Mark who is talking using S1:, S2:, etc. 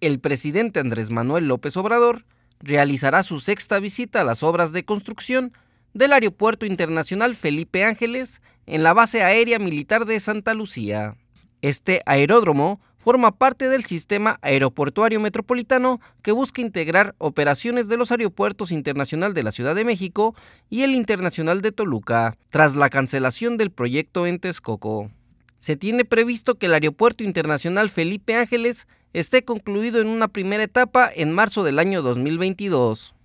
S1: el presidente Andrés Manuel López Obrador realizará su sexta visita a las obras de construcción del Aeropuerto Internacional Felipe Ángeles en la base aérea militar de Santa Lucía. Este aeródromo forma parte del sistema aeroportuario metropolitano que busca integrar operaciones de los aeropuertos internacional de la Ciudad de México y el internacional de Toluca, tras la cancelación del proyecto en Texcoco. Se tiene previsto que el Aeropuerto Internacional Felipe Ángeles esté concluido en una primera etapa en marzo del año 2022.